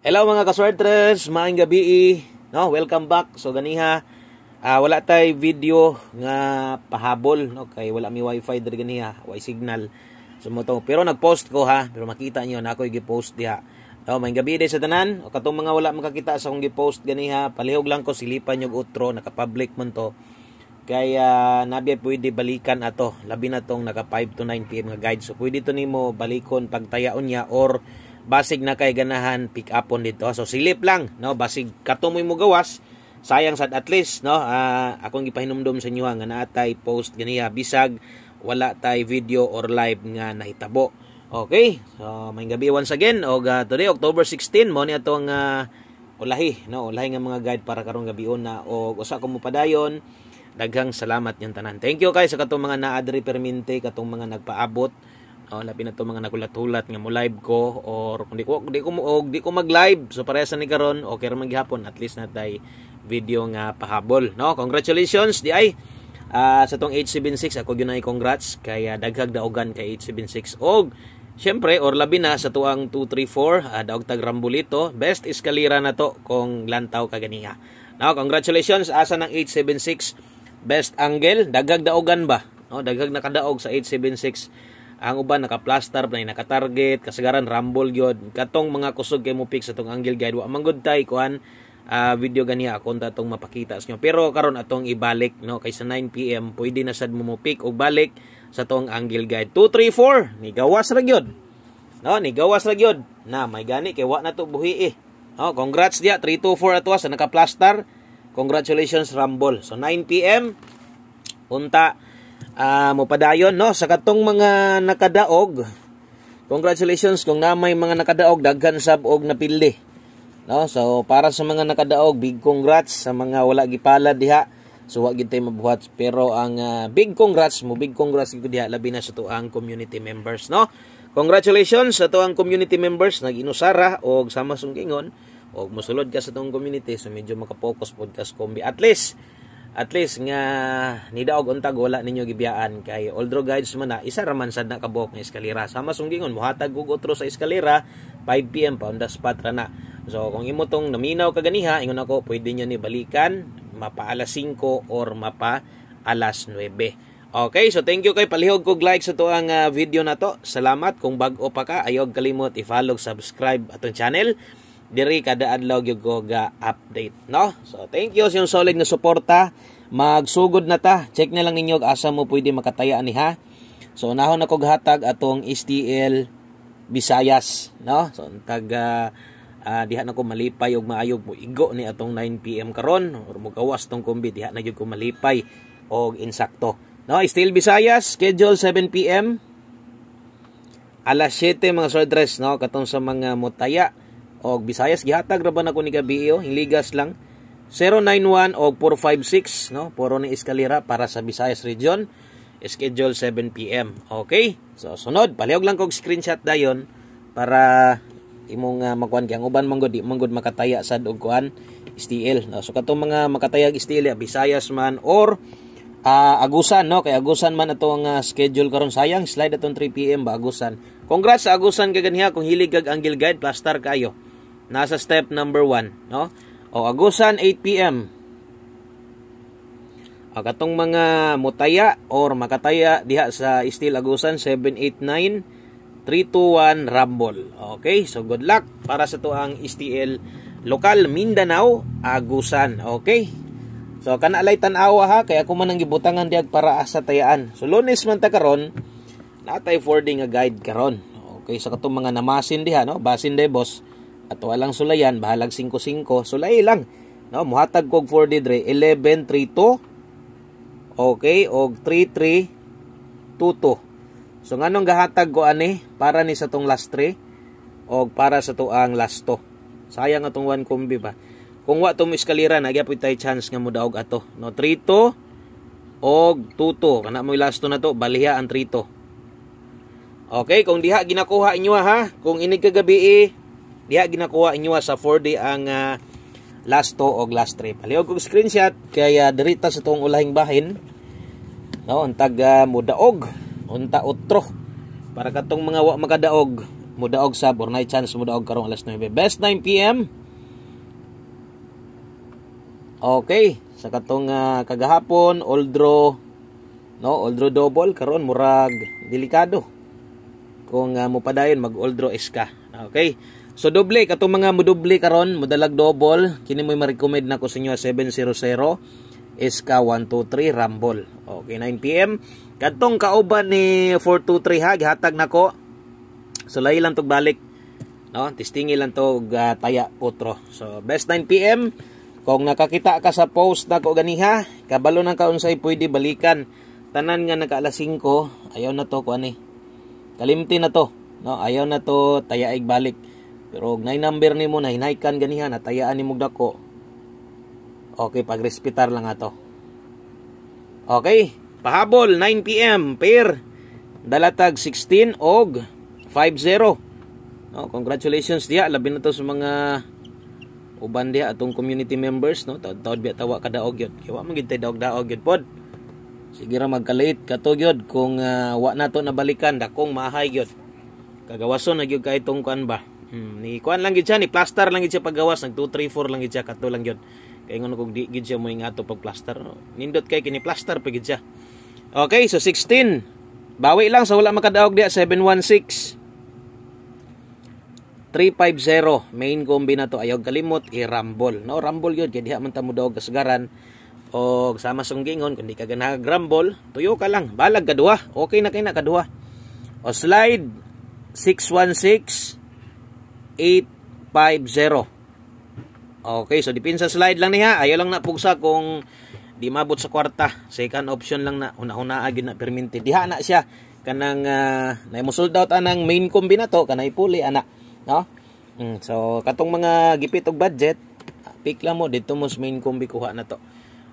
Hello mga kaswertres, maayong gabi. Eh. No, welcome back. So ganiha, uh, wala tay video nga pahabol Okay, wala mi wifi diri ganiha, way signal. Sumuto. pero nagpost ko ha, pero makita niyo na ako gi-post diha. No, maayong gabi day sa tanan. O katong mga wala makakita sa akong gi-post ganiha, palihog lang ko silipan yung utro, naka-public man to. Kaya uh, nabi pwede balikan ato. Labi na tong naka 5 to 9 PM nga guide. So pwede to nimo balikon pagtayaon niya or basig na kay ganahan pick up on dito so silip lang no basig katumoy mo gawas sayang sad at least no uh, akong gipahinumdum sa inyo nga naatay post ganiya bisag wala tay video or live nga nahitabo okay so may gabi once again og uh, today October 16 mo ni atong uh, ah, ulahi no ulahi nga mga guide para karong gabi na og usa ko mo padayon daghang salamat yung tanan thank you kay sa katong mga naadri perminte katong mga nagpaabot oh, labi na to mga nagulat-hulat nga mo live ko or kung di ko di ko og di ko mag live so pareha sa ni karon okay ra man gihapon at least natay video nga pahabol no congratulations di ay uh, sa tong 876 ako gyud congrats kay daghag daogan kay 876 og Siyempre, or labi na sa tuang 234, uh, ah, daog tagrambulito, best iskalira na to kung lantaw ka ganiha. Now, congratulations, asa ng 876, best angle, dagag daogan ba? No, dagag nakadaog sa 876 ang uban nakaplastar na nakatarget kasagaran rumble gyud katong mga kusog kay mo pick sa tong angle guide wa man good tay kuan uh, video ganiya akon ta tong mapakita sa inyo pero karon atong ibalik no kaysa 9 pm pwede na sad mo pick og balik sa tong angle guide 234 ni gawas ra gyud no ni gawas ra gyud na may gani kay wa na to buhi eh no congrats dia 324 atwa sa nakaplastar congratulations rumble so 9 pm punta uh, ah, padayon no sa katong mga nakadaog congratulations kung na may mga nakadaog daghan sab og napili no so para sa mga nakadaog big congrats sa mga wala gipala diha so wa gid mabuhat pero ang uh, big congrats mo big congrats gid diha labi na sa tuang community members no congratulations sa tuang community members naginusara og sama sungkingon og mosulod ka sa tuang community so medyo maka makapokus podcast kombi at least at least nga ni nidaog untag wala ninyo gibiyaan kay Oldro Guides man na isa raman sad na kabuok nga eskalera sama sunggingon muhatag og utro sa eskalera 5 pm pa on the spot ra na so kung imo tong naminaw kaganiha ingon ako pwede niyo ni balikan mapa alas 5 or mapa alas 9 Okay, so thank you kay palihog kog like sa tuang uh, video na to. Salamat kung bag-o pa ka, ayog kalimot i-follow, subscribe atong channel diri kada adlaw gyud ko ga update no so thank you sa yung solid na suporta magsugod na ta check na lang ninyo asa mo pwede makataya ni ha so nahon na kog hatag atong STL Visayas no so tag uh, ah, uh, diha na ko malipay og maayo mo igo ni atong 9 pm karon or mugawas tong kumbi diha na gyud ko malipay og insakto no STL Visayas schedule 7 pm alas 7 mga sword dress no katong sa mga mutaya og Bisayas gihatag ra ba nako ni gabi e oh, hiligas lang 091 og 456 no puro ni eskalera para sa Visayas region schedule 7 pm okay so sunod palihog lang kog screenshot dayon para imong uh, ah, magkuan kay ang uban manggod di manggod makataya sad og kuan STL no? so katong mga makatayag STL ah, Visayas man or uh, agusan no kay agusan man atong uh, schedule karon sayang slide atong 3 pm ba agusan congrats sa agusan kay kung hilig kag angle guide plaster kayo Nasa step number 1, no? O agusan 8 PM. O mga mutaya or makataya diha sa Steel Agusan 789 321 Rumble Okay, so good luck para sa to ang STL local Mindanao Agusan. Okay. So kana lay tan-awa ha kaya ako man ang gibutangan diag para sa tayaan. So Lunes man ta karon natay forwarding a guide karon. Okay, sa so, katong mga namasin diha no, basin day boss ato alang sulayan bahalag 55 sulay lang no muhatag kog 4 didre 1132 okay og 3322 so nganong gahatag ko ani para ni sa tong last 3 og para sa tuang last 2 sayang atong one combi ba kung wa tong eskalera na tay chance nga mudaog ato no 32 og 22 kana mo last 2 na to baliha ang 32 Okay, kung diha ginakuha inyo ha, kung inig kagabi eh, diha ginakuha inyo sa 4D ang uh, last 2 o last trip aliw kog screenshot kaya uh, dirita sa tong ulahing bahin no untag uh, ah, mudaog unta utro para katong mga wa magadaog mudaog sa Bornay chance mudaog karong alas 9 best 9 pm okay sa katong uh, kagahapon draw no old draw double karon murag delikado kung uh, mupadayon mag old oldro iska okay So doble katong mga mudoble karon, modalag double, kini mo ma-recommend nako sa inyo 700 SK 123 Rumble. Okay 9 PM. Kadtong kauban ni 423 Hag hatag nako. So lahi lang tog balik. No, testingi lang tog uh, ah, taya putro. So best 9 PM. Kung nakakita ka sa post nako ganiha, kabalo nang kaunsay pwede balikan. Tanan nga naka 5, ayaw na to ko ani. Kalimti na to. No, ayaw na to tayaig balik. Pero og nay number mo na hinaykan ganihan at ayaan nimo dako. Okay, pagrespetar lang ato. Okay, pahabol 9 PM pair dalatag 16 og 50. No, congratulations diya labi na to sa mga uban diha atong community members no tawad tawad biya tawa kadaog gyud kay wa man gid daog daog gyud pod sige ra magkalait kato gyud kung uh, wa nato nabalikan dakong mahay gyud kagawason na gyud kay tong kanba. ba Mm-mm. ni kuan lang gid siya ni plaster lang gid siya paggawas nag 2 3 4 lang gid siya kadto lang gyud. Kay ngono kog di gid siya mo ingato pag plaster. No? Nindot kay kini plaster pag gid siya. Okay, so 16. Bawi lang sa wala makadaog diya 716. 350 main combi na to ayaw kalimot i-rumble. No, rumble gyud kay diha man ta mo daog kasagaran o sama sunggingon kundi ka nag-rumble, tuyo ka lang. Balag kadua Okay na kay na kaduha. O slide 616 850. Okay, so dipin sa slide lang niya. Ayaw lang na pugsa kung di mabot sa kwarta. Second option lang na una-una agin na perminti. Diha na siya kanang uh, ah, na out anang main combi na to kanay puli ana no mm, so katong mga gipit og budget pick lang mo dito mo main combi kuha na to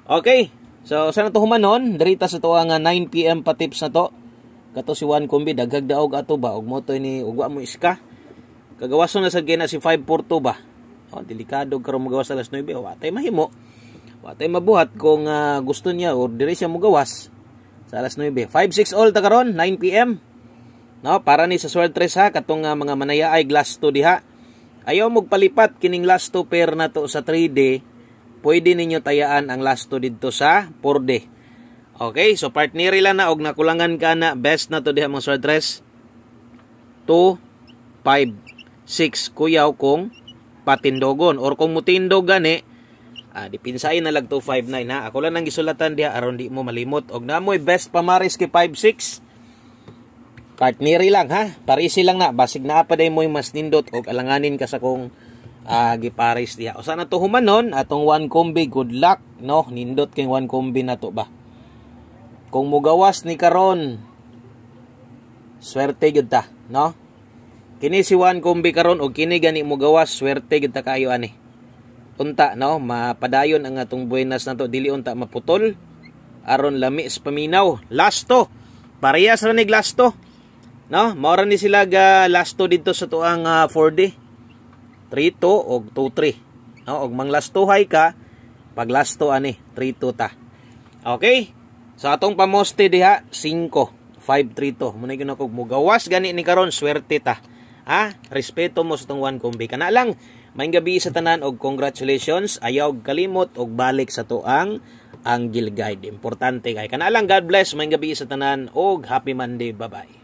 okay so sa nato humanon dirita sa tuwa nga 9 pm pa tips na to kato si one Combi Daghagdaog ato ba og moto ni ugwa mo iska Kagawason na sa gina si 542 ba? Oh, delikado karon magawas alas 9 watay mahimo. Watay oh, mabuhat kung uh, gusto niya or dire siya mogawas sa alas 9. 56 all ta karon 9 PM. No, para ni sa swerte ha katong uh, mga manaya ay glass 2 diha. Ayaw mo kining last 2 pair na to sa 3D, pwede ninyo tayaan ang last 2 didto sa 4D. Okay, so partner nila na og nakulangan ka na best na to diha mga swordress 2 5 6 kuyaw kung patindogon or kung mutindog gani ah, dipinsain na lag 259 ha ako lang nang gisulatan diha aron di mo malimot og namoy best pamaris kay 56 partneri lang ha parisi lang na basig na pa day moy mas nindot og alanganin ka sa kung uh, ah, giparis diha o sana to humanon atong one combi good luck no nindot kay one combi na to ba kung mugawas ni karon swerte gyud ta no Kini si Juan Kumbi karon og kini gani mo gawas swerte gid kayo ani. Unta no mapadayon ang atong buenas nato dili unta maputol aron lami sa paminaw. Lasto. Parehas ra ni lasto. No, maura ni sila ga lasto didto sa tuang 4D. Ah, 3 og 2 No, og mang lastuhay ka pag lasto ani 3 ta. Okay? Sa so, atong pamoste diha 5 5-3 to. Muna yun ako mugawas gani ni karon swerte ta. Ha? Respeto mo sa tong one kombi. Kana lang, maayong gabi sa tanan og congratulations. Ayaw kalimot og balik sa tuang ang guide. Importante kay. Kana lang, God bless. Maayong gabi sa tanan og happy Monday. Bye-bye.